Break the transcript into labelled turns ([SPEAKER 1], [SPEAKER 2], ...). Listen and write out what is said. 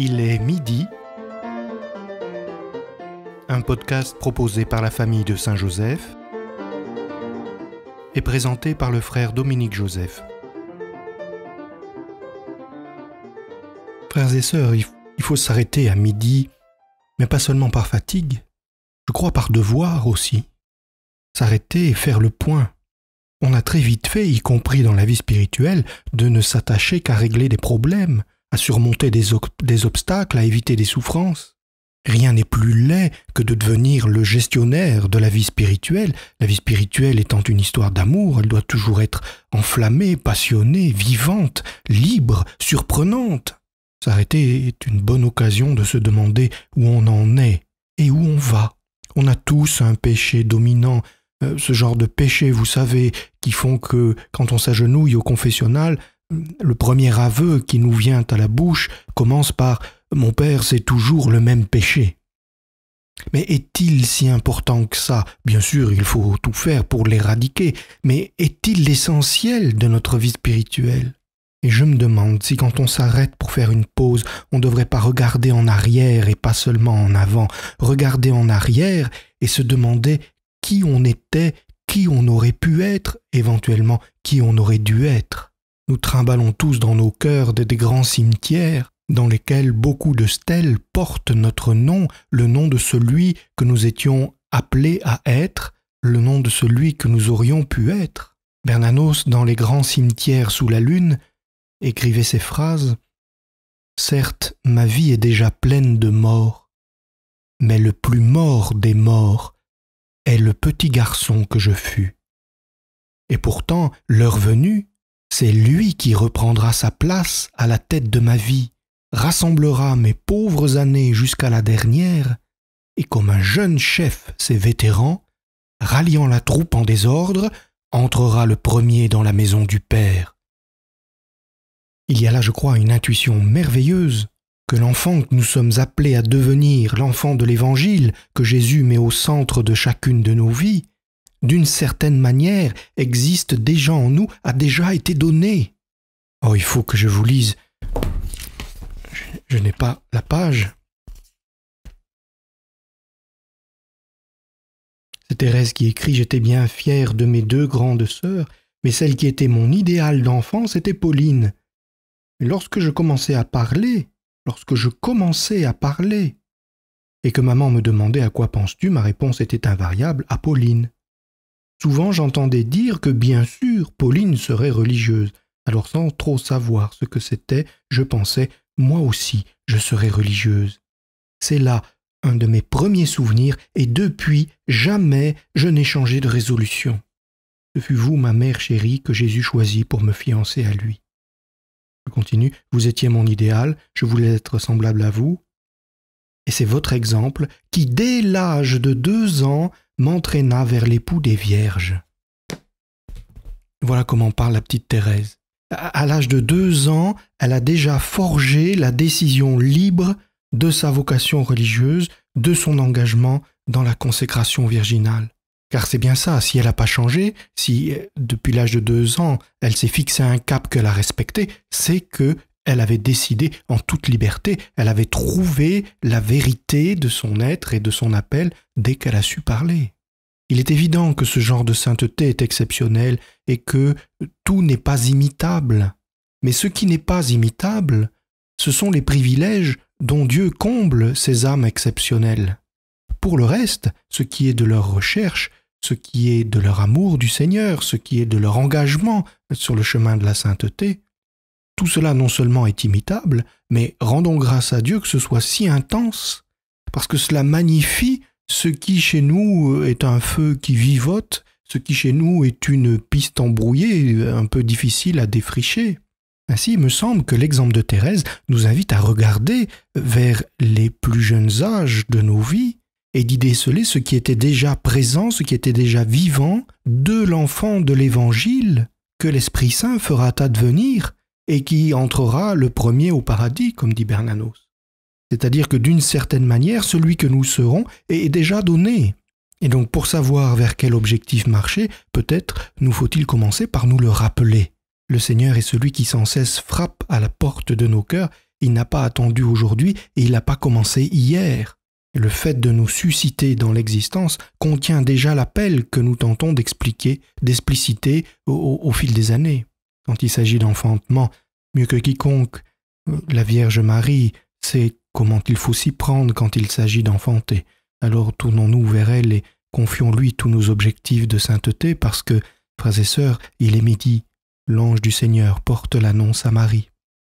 [SPEAKER 1] Il est midi. Un podcast proposé par la famille de Saint-Joseph et présenté par le frère Dominique Joseph. Frères et sœurs, il faut s'arrêter à midi, mais pas seulement par fatigue, je crois par devoir aussi. S'arrêter et faire le point. On a très vite fait, y compris dans la vie spirituelle, de ne s'attacher qu'à régler des problèmes, à surmonter des, obstacles, à éviter des souffrances. Rien n'est plus laid que de devenir le gestionnaire de la vie spirituelle, la vie spirituelle étant une histoire d'amour, elle doit toujours être enflammée, passionnée, vivante, libre, surprenante. S'arrêter est une bonne occasion de se demander où on en est et où on va. On a tous un péché dominant, euh, ce genre de péché, vous savez, qui font que quand on s'agenouille au confessionnal, le premier aveu qui nous vient à la bouche commence par Mon père, c'est toujours le même péché. Mais est-il si important que ça Bien sûr, il faut tout faire pour l'éradiquer, mais est-il l'essentiel de notre vie spirituelle Et je me demande si quand on s'arrête pour faire une pause, on ne devrait pas regarder en arrière et pas seulement en avant, regarder en arrière et se demander qui on était, qui on aurait pu être, éventuellement qui on aurait dû être. Nous trimballons tous dans nos cœurs des, grands cimetières dans lesquels beaucoup de stèles portent notre nom, le nom de celui que nous étions appelés à être, le nom de celui que nous aurions pu être. Bernanos, dans les grands cimetières sous la lune, écrivait ces phrases. Certes, ma vie est déjà pleine de morts, mais le plus mort des morts est le petit garçon que je fus. Et pourtant, l'heure venue, c'est lui qui reprendra sa place à la tête de ma vie, rassemblera mes pauvres années jusqu'à la dernière, et comme un jeune chef, ses vétérans, ralliant la troupe en désordre, entrera le premier dans la maison du Père. Il y a là, je crois, une intuition merveilleuse que l'enfant que nous sommes appelés à devenir, l'enfant de l'Évangile que Jésus met au centre de chacune de nos vies, d'une certaine manière, existe déjà en nous, a déjà été donné. Oh, il faut que je vous lise. Je, n'ai pas la page. C'est Thérèse qui écrit J'étais bien fière de mes deux grandes sœurs, mais celle qui était mon idéal d'enfance était Pauline. lorsque je commençais à parler, lorsque je commençais à parler, et que maman me demandait à quoi penses-tu, ma réponse était invariable à Pauline. Souvent j'entendais dire que bien sûr Pauline serait religieuse. Alors sans trop savoir ce que c'était, je pensais, moi aussi, je serais religieuse. C'est là un de mes premiers souvenirs, et depuis, jamais je n'ai changé de résolution. Ce fut vous, ma mère chérie, que Jésus choisit pour me fiancer à lui. Je continue, vous étiez mon idéal, je voulais être semblable à vous. Et c'est votre exemple qui, dès l'âge de deux ans, m'entraîna vers l'époux des Vierges. Voilà comment parle la petite Thérèse. À, l'âge de deux ans, elle a déjà forgé la décision libre de sa vocation religieuse, de son engagement dans la consécration virginale. Car c'est bien ça, si elle n'a pas changé, si euh, depuis l'âge de deux ans, elle s'est fixé un cap qu'elle a respecté, c'est que elle avait décidé en toute liberté, elle avait trouvé la vérité de son être et de son appel dès qu'elle a su parler. Il est évident que ce genre de sainteté est exceptionnel et que tout n'est pas imitable. Mais ce qui n'est pas imitable, ce sont les privilèges dont Dieu comble ces âmes exceptionnelles. Pour le reste, ce qui est de leur recherche, ce qui est de leur amour du Seigneur, ce qui est de leur engagement sur le chemin de la sainteté, tout cela non seulement est imitable, mais rendons grâce à Dieu que ce soit si intense, parce que cela magnifie ce qui chez nous euh, est un feu qui vivote, ce qui chez nous est une piste embrouillée, un peu difficile à défricher. Ainsi, il me semble que l'exemple de Thérèse nous invite à regarder vers les plus jeunes âges de nos vies et d'y déceler ce qui était déjà présent, ce qui était déjà vivant de l'enfant de l'Évangile que l'Esprit Saint fera advenir et qui entrera le premier au paradis, comme dit Bernanos. C'est-à-dire que d'une certaine manière, celui que nous serons est déjà donné. Et donc pour savoir vers quel objectif marcher, peut-être nous faut-il commencer par nous le rappeler. Le Seigneur est celui qui sans cesse frappe à la porte de nos cœurs, il n'a pas attendu aujourd'hui et il n'a pas commencé hier. Le fait de nous susciter dans l'existence contient déjà l'appel que nous tentons d'expliquer, d'expliciter au, au fil des années quand il s'agit d'enfantement, mieux que quiconque. Euh, la Vierge Marie sait comment il faut s'y prendre quand il s'agit d'enfanter. Alors tournons-nous vers elle et confions-lui tous nos objectifs de sainteté, parce que, frères et sœurs, il est midi. L'ange du Seigneur porte l'annonce à Marie.